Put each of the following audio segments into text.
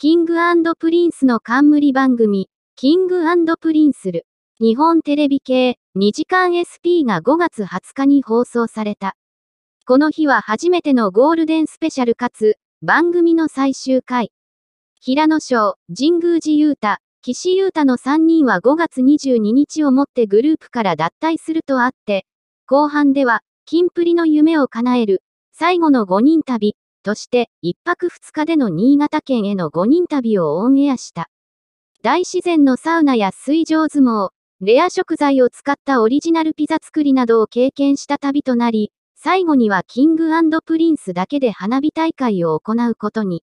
キングプリンスの冠番組、キングプリンスル。日本テレビ系、2時間 SP が5月20日に放送された。この日は初めてのゴールデンスペシャルかつ、番組の最終回。平野翔、神宮寺雄太、岸優太の3人は5月22日をもってグループから脱退するとあって、後半では、キンプリの夢を叶える、最後の5人旅、として1泊2日での新潟県への5人旅をオンエアした。大自然のサウナや水上相撲、レア食材を使ったオリジナルピザ作りなどを経験した旅となり、最後にはキングプリンスだけで花火大会を行うことに。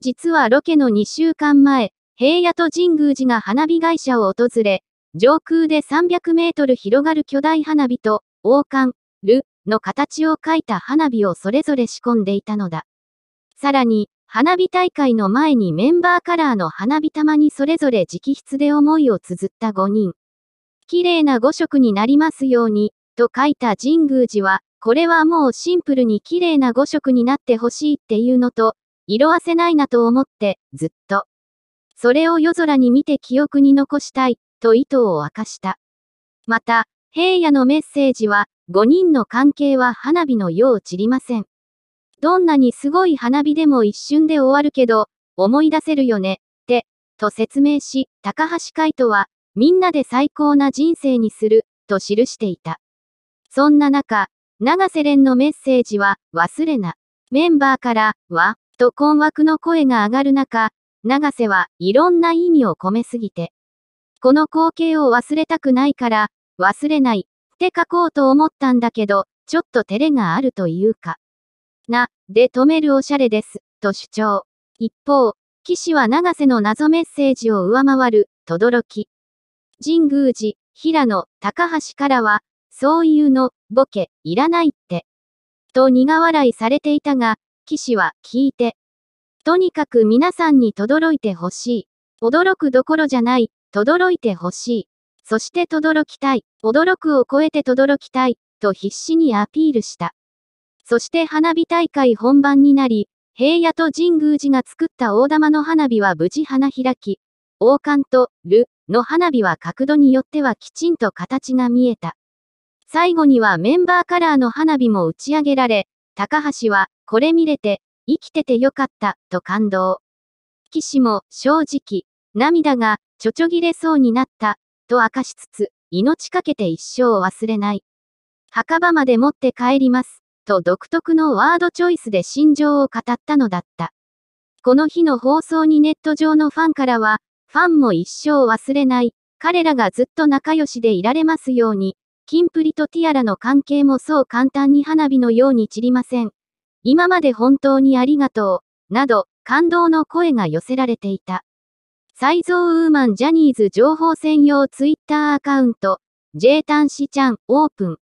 実はロケの2週間前、平野と神宮寺が花火会社を訪れ、上空で300メートル広がる巨大花火と、王冠、ル、の形を描いた花火をそれぞれ仕込んでいたのだ。さらに、花火大会の前にメンバーカラーの花火玉にそれぞれ直筆で思いを綴った5人。綺麗な5色になりますように、と書いた神宮寺は、これはもうシンプルに綺麗な5色になってほしいっていうのと、色あせないなと思って、ずっと。それを夜空に見て記憶に残したい、と意図を明かした。また、平野のメッセージは、5人の関係は花火のよう散りません。どんなにすごい花火でも一瞬で終わるけど、思い出せるよね、って、と説明し、高橋海人は、みんなで最高な人生にする、と記していた。そんな中、長瀬廉のメッセージは、忘れな。メンバーから、は、と困惑の声が上がる中、長瀬はいろんな意味を込めすぎて。この光景を忘れたくないから、忘れないって書こうと思ったんだけど、ちょっと照れがあるというか。な、で止めるおしゃれです、と主張。一方、岸は長瀬の謎メッセージを上回る、轟。神宮寺、平野、高橋からは、そういうの、ボケ、いらないって。と苦笑いされていたが、岸は聞いて。とにかく皆さんに轟いてほしい。驚くどころじゃない、轟いてほしい。そして轟きたい、驚くを超えて轟きたい、と必死にアピールした。そして花火大会本番になり、平野と神宮寺が作った大玉の花火は無事花開き、王冠とるの花火は角度によってはきちんと形が見えた。最後にはメンバーカラーの花火も打ち上げられ、高橋は、これ見れて、生きててよかった、と感動。騎士も、正直、涙が、ちょちょぎれそうになった、と明かしつつ、命かけて一生忘れない。墓場まで持って帰ります。と独特のワードチョイスで心情を語ったのだった。この日の放送にネット上のファンからは、ファンも一生忘れない、彼らがずっと仲良しでいられますように、キンプリとティアラの関係もそう簡単に花火のように散りません。今まで本当にありがとう、など、感動の声が寄せられていた。サイゾウーマンジャニーズ情報専用ツイッターアカウント、J タンシチャンオープン。